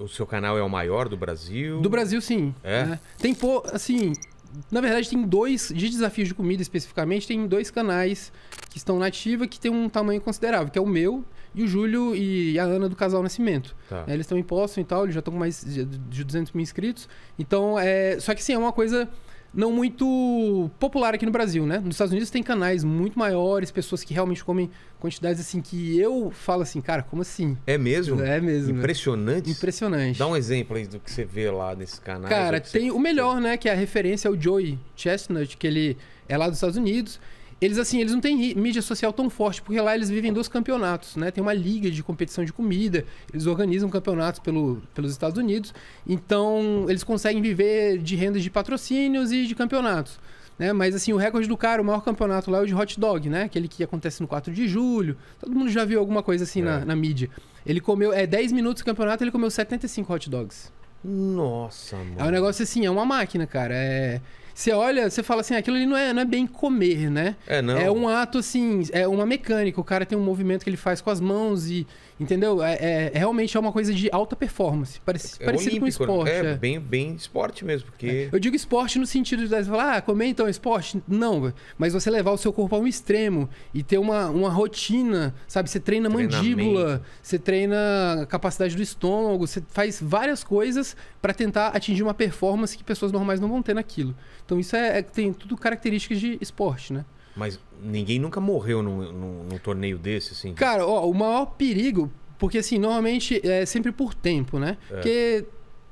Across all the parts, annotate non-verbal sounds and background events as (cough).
O seu canal é o maior do Brasil? Do Brasil, sim. É? Né? Tem, pô, assim, na verdade, tem dois, de desafios de comida especificamente, tem dois canais que estão na ativa que tem um tamanho considerável, que é o meu e o Júlio e a Ana do Casal Nascimento. Tá. É, eles estão em posto e tal, eles já estão com mais de 200 mil inscritos. Então, é... só que sim, é uma coisa não muito popular aqui no Brasil, né? Nos Estados Unidos tem canais muito maiores, pessoas que realmente comem quantidades assim que eu falo assim, cara, como assim? É mesmo? É mesmo. Impressionante. Impressionante. Dá um exemplo aí do que você vê lá nesse canal. Cara, tem você... o melhor, né? Que é a referência ao é Joey Chestnut, que ele é lá dos Estados Unidos. Eles, assim, eles não têm mídia social tão forte, porque lá eles vivem dos campeonatos, né? Tem uma liga de competição de comida, eles organizam campeonatos pelo, pelos Estados Unidos. Então, eles conseguem viver de rendas de patrocínios e de campeonatos. Né? Mas assim, o recorde do cara, o maior campeonato lá é o de hot dog, né? Aquele que acontece no 4 de julho. Todo mundo já viu alguma coisa assim é. na, na, mídia. Ele comeu, é 10 minutos de campeonato, ele comeu 75 hot dogs. Nossa, mano. É um negócio assim, é uma máquina, cara. É, você olha, você fala assim, aquilo ali não é, não é bem comer, né? É, não. É um ato, assim, é uma mecânica. O cara tem um movimento que ele faz com as mãos e. Entendeu? É, é realmente é uma coisa de alta performance. Parece, é parecido olímpico, com né? esporte. É, é, Bem, bem esporte mesmo, porque. É. Eu digo esporte no sentido de você falar, ah, comer então é esporte? Não, mas você levar o seu corpo a um extremo e ter uma, uma rotina, sabe? Você treina mandíbula, você treina a capacidade do estômago, você faz várias coisas para tentar atingir uma performance que pessoas normais não vão ter naquilo. Então isso é, é tem tudo características de esporte, né? Mas ninguém nunca morreu num, num, num torneio desse, assim? Cara, ó, o maior perigo, porque assim, normalmente é sempre por tempo, né? É. Porque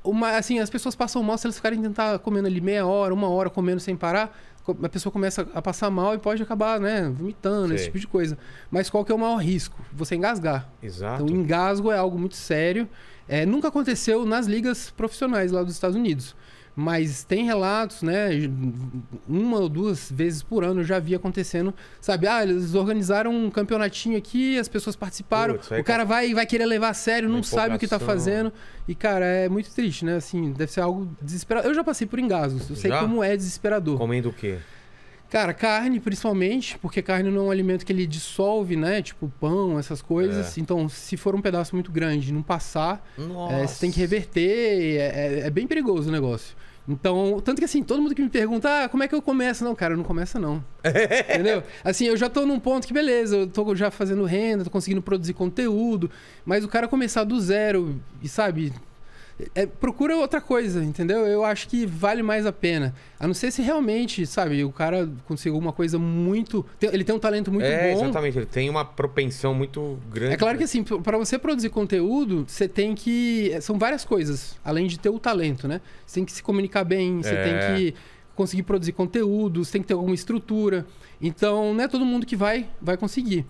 uma, assim, as pessoas passam mal se elas ficarem tentar comendo ali meia hora, uma hora comendo sem parar. A pessoa começa a passar mal e pode acabar, né, vomitando, esse tipo de coisa. Mas qual que é o maior risco? Você engasgar. Exato. Então, engasgo é algo muito sério. É, nunca aconteceu nas ligas profissionais lá dos Estados Unidos. Mas tem relatos, né? Uma ou duas vezes por ano eu já vi acontecendo, sabe? Ah, eles organizaram um campeonatinho aqui, as pessoas participaram, Putz, o cara vai, vai querer levar a sério, não sabe o que tá fazendo. E, cara, é muito triste, né? Assim, deve ser algo desesperador. Eu já passei por engasgos, eu sei como é desesperador. Comendo o quê? Cara, carne principalmente, porque carne não é um alimento que ele dissolve, né? Tipo pão, essas coisas. É. Então, se for um pedaço muito grande não passar, é, você tem que reverter. É, é, é, bem perigoso o negócio. Então, tanto que assim, todo mundo que me pergunta, ah, como é que eu começo? Não, cara, não começa não. (laughs) Entendeu? Assim, eu já tô num ponto que beleza, eu tô já fazendo renda, tô conseguindo produzir conteúdo, mas o cara começar do zero e, sabe, é, procura outra coisa, entendeu? Eu acho que vale mais a pena. A não ser se realmente, sabe, o cara conseguiu uma coisa muito. Tem, ele tem um talento muito é, bom. Exatamente, ele tem uma propensão muito grande. É claro que assim, para você produzir conteúdo, você tem que. É, são várias coisas, além de ter o talento, né? Você tem que se comunicar bem, você é. tem que conseguir produzir conteúdo, você tem que ter alguma estrutura. Então, não é todo mundo que vai, vai conseguir.